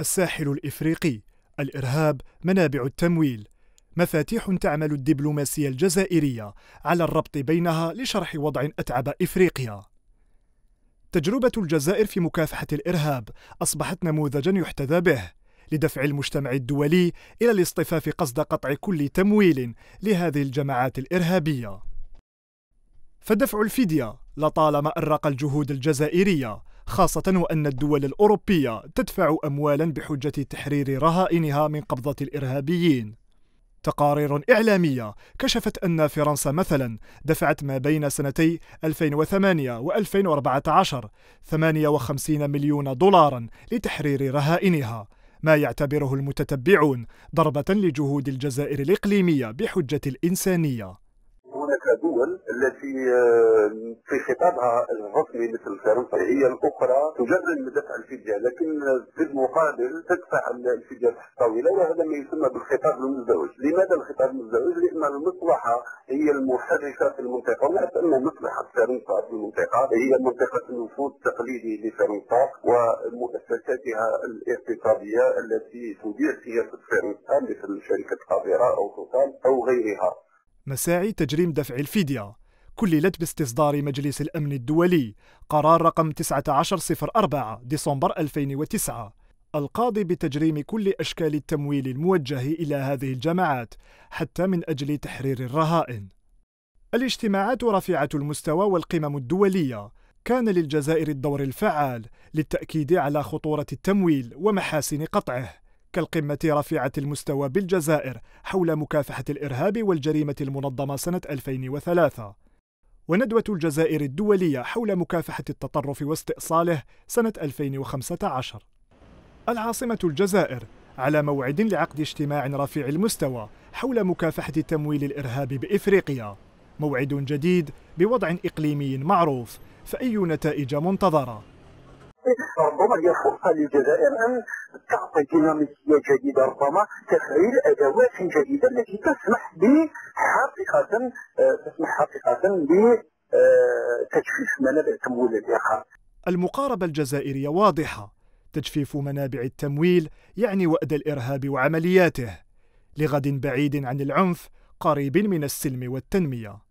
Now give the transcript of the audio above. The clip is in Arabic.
الساحل الإفريقي الإرهاب منابع التمويل مفاتيح تعمل الدبلوماسية الجزائرية على الربط بينها لشرح وضع أتعب إفريقيا تجربة الجزائر في مكافحة الإرهاب أصبحت نموذجا يحتذى به لدفع المجتمع الدولي إلى الاصطفاف قصد قطع كل تمويل لهذه الجماعات الإرهابية فدفع الفدية لطالما أرق الجهود الجزائرية خاصة وأن الدول الأوروبية تدفع أموالا بحجة تحرير رهائنها من قبضة الإرهابيين تقارير إعلامية كشفت أن فرنسا مثلا دفعت ما بين سنتي 2008 و 2014 58 مليون دولارا لتحرير رهائنها ما يعتبره المتتبعون ضربة لجهود الجزائر الإقليمية بحجة الإنسانية الدول التي آه، في خطابها الرسمي مثل فرنسا هي الاخرى تجرم من دفع الفديه لكن في المقابل تدفع الفديه الطويله وهذا ما يسمى بالخطاب المزدوج، لماذا الخطاب المزدوج؟ لان المصلحه هي المحركه في المنطقه ولا ان مصلحه فرنسا في المنطقه هي منطقه النفوذ التقليدي لفرنسا ومؤسساتها الاقتصاديه التي تدير سياسه فرنسا مثل شركه قابره او توتال او غيرها مساعي تجريم دفع الفدية كللت باستصدار مجلس الأمن الدولي قرار رقم 1904 ديسمبر 2009 القاضي بتجريم كل أشكال التمويل الموجه إلى هذه الجماعات حتى من أجل تحرير الرهائن الاجتماعات رفيعة المستوى والقمم الدولية كان للجزائر الدور الفعال للتأكيد على خطورة التمويل ومحاسن قطعه كالقمة رفيعة المستوى بالجزائر حول مكافحة الإرهاب والجريمة المنظمة سنة 2003 وندوة الجزائر الدولية حول مكافحة التطرف واستئصاله سنة 2015 العاصمة الجزائر على موعد لعقد اجتماع رفيع المستوى حول مكافحة تمويل الإرهاب بإفريقيا موعد جديد بوضع إقليمي معروف فأي نتائج منتظرة ربما هي فرصة للجزائر أن تعطي ديناميكية جديدة ربما تفعيل أدوات جديدة التي تسمح بحقيقة آه، تسمح حقيقة بتجفيف آه، منابع تمويل الاخر. المقاربة الجزائرية واضحة تجفيف منابع التمويل يعني وأد الإرهاب وعملياته لغد بعيد عن العنف قريب من السلم والتنميه